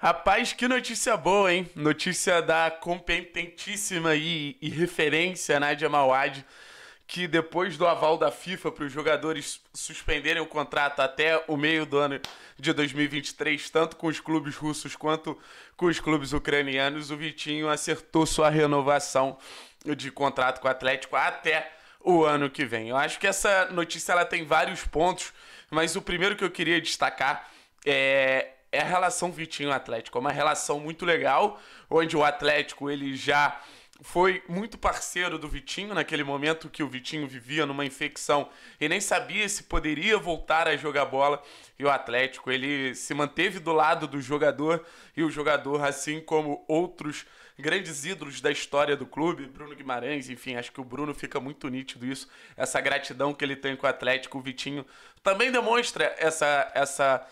Rapaz, que notícia boa, hein? Notícia da competentíssima e, e referência Nadia né, Mawad, que depois do aval da FIFA para os jogadores suspenderem o contrato até o meio do ano de 2023, tanto com os clubes russos quanto com os clubes ucranianos, o Vitinho acertou sua renovação de contrato com o Atlético até o ano que vem. Eu acho que essa notícia ela tem vários pontos, mas o primeiro que eu queria destacar é é a relação Vitinho-Atlético. É uma relação muito legal, onde o Atlético ele já foi muito parceiro do Vitinho naquele momento que o Vitinho vivia numa infecção e nem sabia se poderia voltar a jogar bola. E o Atlético, ele se manteve do lado do jogador e o jogador, assim como outros grandes ídolos da história do clube, Bruno Guimarães, enfim, acho que o Bruno fica muito nítido isso, essa gratidão que ele tem com o Atlético, o Vitinho também demonstra essa essa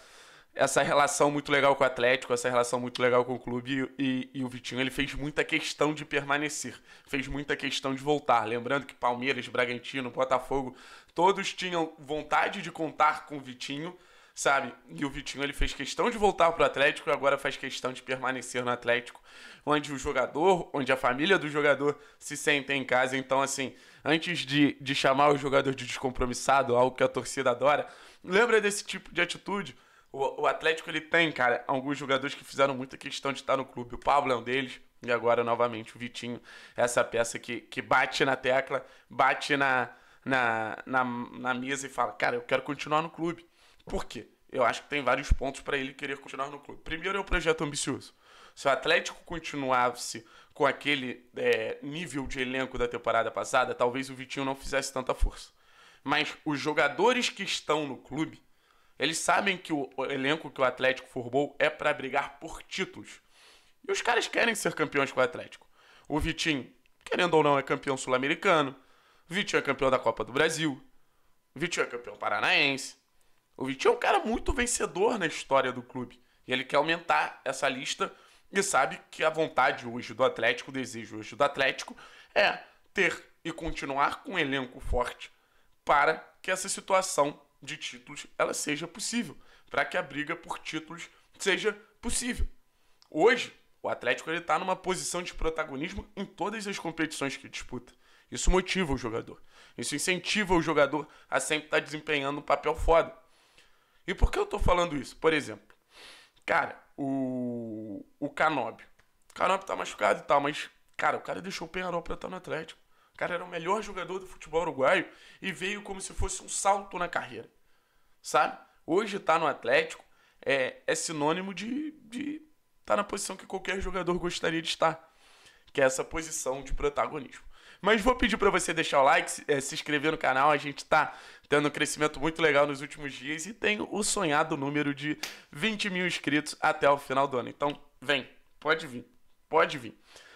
essa relação muito legal com o Atlético, essa relação muito legal com o clube e, e, e, o Vitinho ele fez muita questão de permanecer, fez muita questão de voltar. Lembrando que Palmeiras, Bragantino, Botafogo, todos tinham vontade de contar com o Vitinho, sabe? E o Vitinho ele fez questão de voltar para o Atlético e agora faz questão de permanecer no Atlético, onde o jogador, onde a família do jogador se sentem em casa. Então, assim, antes de, de chamar o jogador de descompromissado, algo que a torcida adora, lembra desse tipo de atitude o, o Atlético, ele tem, cara, alguns jogadores que fizeram muita questão de estar no clube. O Pablo é um deles. E agora, novamente, o Vitinho. Essa peça que, que bate na tecla, bate na, na, na, na mesa e fala: Cara, eu quero continuar no clube. Por quê? Eu acho que tem vários pontos para ele querer continuar no clube. Primeiro é um projeto ambicioso. Se o Atlético continuasse com aquele é, nível de elenco da temporada passada, talvez o Vitinho não fizesse tanta força. Mas os jogadores que estão no clube eles sabem que o elenco que o Atlético formou é para brigar por títulos. E os caras querem ser campeões com o Atlético. O Vitinho, querendo ou não, é campeão sul-americano. Vitinho é campeão da Copa do Brasil. Vitinho é campeão paranaense. O Vitinho é um cara muito vencedor na história do clube. E ele quer aumentar essa lista e sabe que a vontade hoje do Atlético, o desejo hoje do Atlético, é ter e continuar com um elenco forte para que essa situação de títulos ela seja possível, para que a briga por títulos seja possível. Hoje, o Atlético está numa posição de protagonismo em todas as competições que disputa. Isso motiva o jogador. Isso incentiva o jogador a sempre estar tá desempenhando um papel foda. E por que eu estou falando isso? Por exemplo, cara, o, o Canóbio. O tá machucado e tal, mas, cara, o cara deixou o Penharol pra estar no Atlético. O cara era o melhor jogador do futebol uruguaio e veio como se fosse um salto na carreira. Sabe? Hoje tá no Atlético é, é sinônimo de, de tá na posição que qualquer jogador gostaria de estar, que é essa posição de protagonismo. Mas vou pedir para você deixar o like, se, é, se inscrever no canal, a gente tá tendo um crescimento muito legal nos últimos dias e tem o sonhado número de 20 mil inscritos até o final do ano. Então, vem, pode vir, pode vir,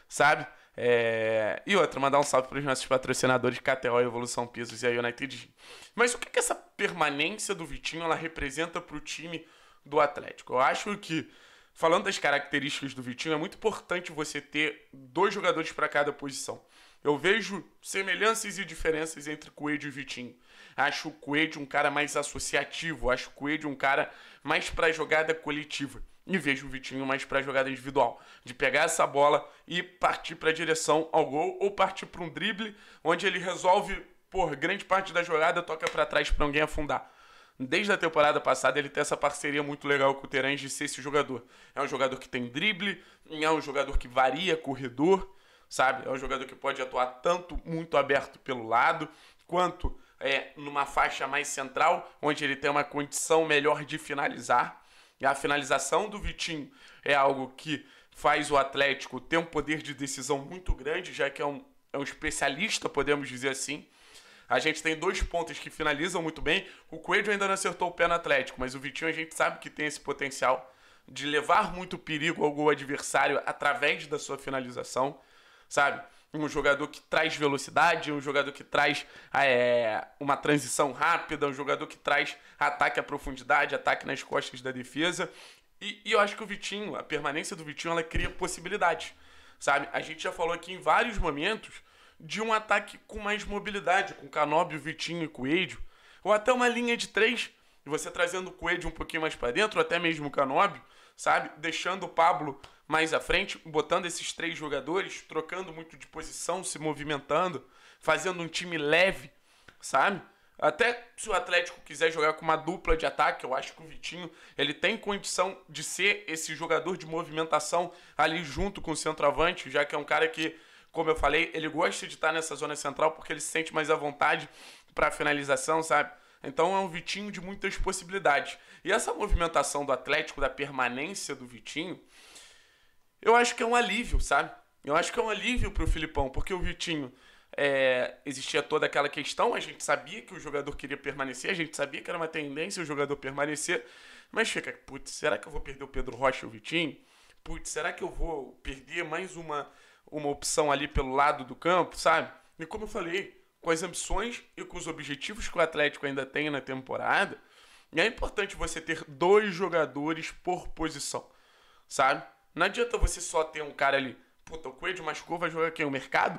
sabe? É... E outra, mandar um salve para os nossos patrocinadores KTO, Evolução Pisos e a United Mas o que, que essa permanência do Vitinho ela representa para o time do Atlético? Eu acho que, falando das características do Vitinho, é muito importante você ter dois jogadores para cada posição. Eu vejo semelhanças e diferenças entre Coelho e Vitinho. Acho o Coelho um cara mais associativo, acho o Coelho um cara mais para jogada coletiva e vejo o Vitinho mais para a jogada individual, de pegar essa bola e partir para a direção ao gol ou partir para um drible, onde ele resolve por grande parte da jogada toca para trás para alguém afundar. Desde a temporada passada ele tem essa parceria muito legal com o Terãs de ser esse jogador. É um jogador que tem drible, é um jogador que varia corredor, sabe? É um jogador que pode atuar tanto muito aberto pelo lado, quanto é, numa faixa mais central, onde ele tem uma condição melhor de finalizar. E a finalização do Vitinho é algo que faz o Atlético ter um poder de decisão muito grande, já que é um, é um especialista, podemos dizer assim. A gente tem dois pontos que finalizam muito bem. O Coelho ainda não acertou o pé no Atlético, mas o Vitinho a gente sabe que tem esse potencial de levar muito perigo ao gol adversário através da sua finalização, sabe? um jogador que traz velocidade, um jogador que traz ah, é, uma transição rápida, um jogador que traz ataque à profundidade, ataque nas costas da defesa. E, e eu acho que o Vitinho, a permanência do Vitinho, ela cria possibilidades, sabe? A gente já falou aqui em vários momentos de um ataque com mais mobilidade, com Canóbio, Vitinho e Coelho, ou até uma linha de três, você trazendo o Coelho um pouquinho mais para dentro, ou até mesmo o Canóbio, sabe? Deixando o Pablo mais à frente, botando esses três jogadores, trocando muito de posição, se movimentando, fazendo um time leve, sabe? Até se o Atlético quiser jogar com uma dupla de ataque, eu acho que o Vitinho ele tem condição de ser esse jogador de movimentação ali junto com o centroavante, já que é um cara que, como eu falei, ele gosta de estar nessa zona central porque ele se sente mais à vontade para finalização, sabe? Então é um Vitinho de muitas possibilidades. E essa movimentação do Atlético, da permanência do Vitinho, eu acho que é um alívio, sabe? Eu acho que é um alívio pro Filipão, porque o Vitinho é, existia toda aquela questão, a gente sabia que o jogador queria permanecer, a gente sabia que era uma tendência o jogador permanecer, mas fica, putz, será que eu vou perder o Pedro Rocha e o Vitinho? Putz, será que eu vou perder mais uma, uma opção ali pelo lado do campo, sabe? E como eu falei, com as ambições e com os objetivos que o Atlético ainda tem na temporada, é importante você ter dois jogadores por posição, sabe? Não adianta você só ter um cara ali. Puta, o Coelho machucou, vai jogar quem? O mercado?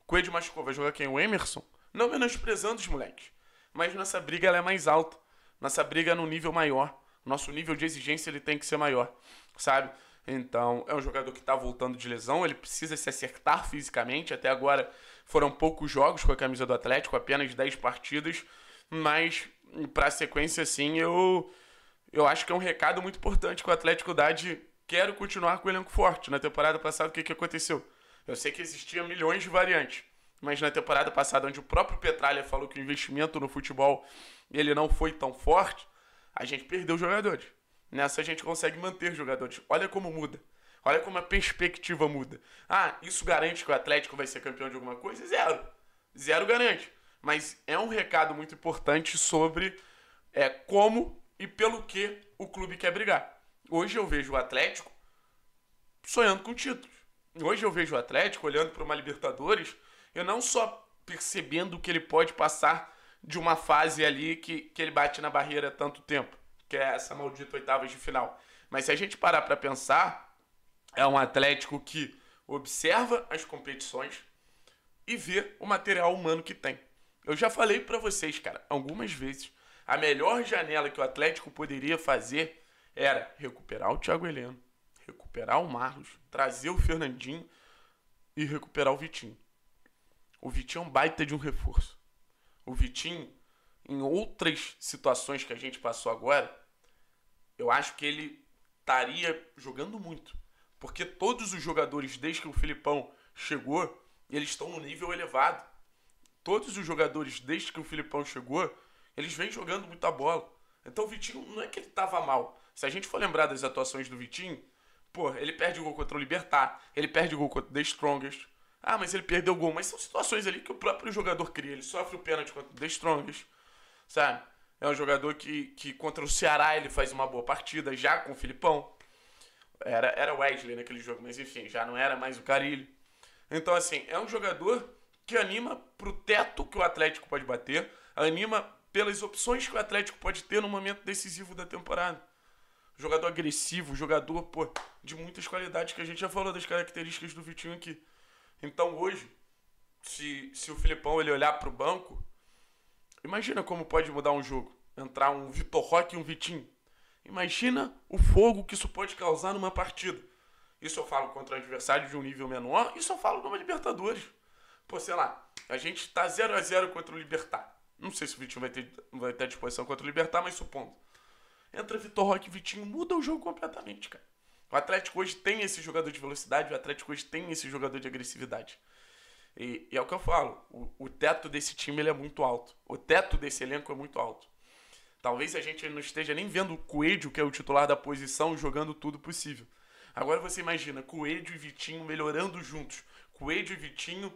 O Coelho machucou, vai jogar quem? O Emerson? Não menosprezando os moleques. Mas nossa briga ela é mais alta. Nossa briga é num nível maior. Nosso nível de exigência ele tem que ser maior, sabe? Então, é um jogador que está voltando de lesão, ele precisa se acertar fisicamente. Até agora foram poucos jogos com a camisa do Atlético, apenas 10 partidas. Mas, para a sequência, sim, eu, eu acho que é um recado muito importante que o Atlético dá de quero continuar com o elenco forte. Na temporada passada, o que, que aconteceu? Eu sei que existiam milhões de variantes, mas na temporada passada, onde o próprio Petralha falou que o investimento no futebol ele não foi tão forte, a gente perdeu jogadores. Nessa a gente consegue manter jogadores. Olha como muda. Olha como a perspectiva muda. Ah, isso garante que o Atlético vai ser campeão de alguma coisa? Zero. Zero garante. Mas é um recado muito importante sobre é, como e pelo que o clube quer brigar. Hoje eu vejo o Atlético sonhando com títulos. Hoje eu vejo o Atlético olhando para uma Libertadores, eu não só percebendo que ele pode passar de uma fase ali que, que ele bate na barreira tanto tempo, que é essa maldita oitavas de final. Mas se a gente parar para pensar, é um Atlético que observa as competições e vê o material humano que tem. Eu já falei para vocês, cara, algumas vezes, a melhor janela que o Atlético poderia fazer era recuperar o Thiago Heleno, recuperar o Marlos, trazer o Fernandinho e recuperar o Vitinho. O Vitinho é um baita de um reforço. O Vitinho, em outras situações que a gente passou agora, eu acho que ele estaria jogando muito. Porque todos os jogadores, desde que o Filipão chegou, eles estão no nível elevado. Todos os jogadores, desde que o Filipão chegou, eles vêm jogando muita bola. Então o Vitinho não é que ele estava mal, se a gente for lembrar das atuações do Vitinho, pô, ele perde o gol contra o Libertar, ele perde o gol contra o The Strongest. Ah, mas ele perdeu o gol. Mas são situações ali que o próprio jogador cria. Ele sofre o pênalti contra o The Strongest, sabe? É um jogador que, que contra o Ceará ele faz uma boa partida, já com o Filipão. Era, era Wesley naquele jogo, mas enfim, já não era mais o Carilho. Então, assim, é um jogador que anima pro teto que o Atlético pode bater, anima pelas opções que o Atlético pode ter no momento decisivo da temporada jogador agressivo, jogador pô, de muitas qualidades que a gente já falou das características do Vitinho aqui. Então hoje, se, se o Filipão ele olhar para o banco, imagina como pode mudar um jogo. Entrar um Vitor Roque e um Vitinho. Imagina o fogo que isso pode causar numa partida. Isso eu falo contra adversário de um nível menor, isso eu falo numa Libertadores. Pô, sei lá, a gente tá 0 a 0 contra o Libertar. Não sei se o Vitinho vai ter, vai ter disposição contra o Libertar, mas supondo. Entra Vitor Roque e Vitinho, muda o jogo completamente, cara. O Atlético hoje tem esse jogador de velocidade, o Atlético hoje tem esse jogador de agressividade. E, e é o que eu falo, o, o teto desse time ele é muito alto. O teto desse elenco é muito alto. Talvez a gente não esteja nem vendo o Coelho, que é o titular da posição, jogando tudo possível. Agora você imagina Coelho e Vitinho melhorando juntos. Coelho e Vitinho,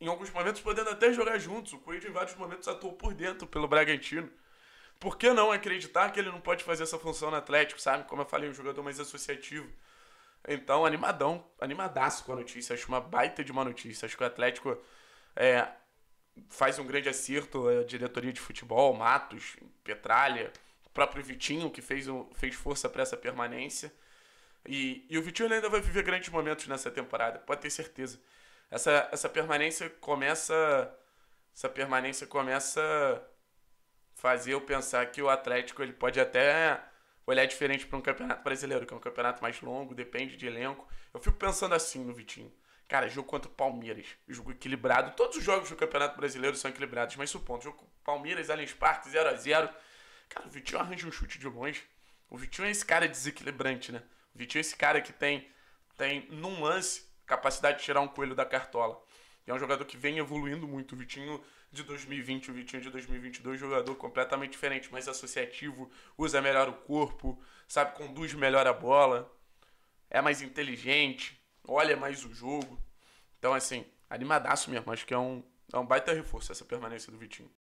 em alguns momentos, podendo até jogar juntos. O Coelho, em vários momentos, atuou por dentro pelo Bragantino. Por que não acreditar que ele não pode fazer essa função no Atlético, sabe? Como eu falei, um jogador mais associativo. Então, animadão, animadaço com a notícia. Acho uma baita de uma notícia. Acho que o Atlético é, faz um grande acerto. A diretoria de futebol, Matos, Petralha, o próprio Vitinho, que fez, um, fez força para essa permanência. E, e o Vitinho ainda vai viver grandes momentos nessa temporada, pode ter certeza. Essa, essa permanência começa. Essa permanência começa fazer eu pensar que o Atlético ele pode até olhar diferente para um campeonato brasileiro, que é um campeonato mais longo, depende de elenco. Eu fico pensando assim no Vitinho. Cara, jogo contra o Palmeiras, jogo equilibrado. Todos os jogos do Campeonato Brasileiro são equilibrados, mas supondo, jogo com Palmeiras, Allianz Parque, 0 a 0 Cara, o Vitinho arranja um chute de longe. O Vitinho é esse cara desequilibrante, né? O Vitinho é esse cara que tem, tem num lance, capacidade de tirar um coelho da cartola. E é um jogador que vem evoluindo muito. O Vitinho de 2020, o Vitinho de 2022, jogador completamente diferente, mais associativo, usa melhor o corpo, sabe, conduz melhor a bola, é mais inteligente, olha mais o jogo. Então, assim, animadaço mesmo. Acho que é um, é um baita reforço essa permanência do Vitinho.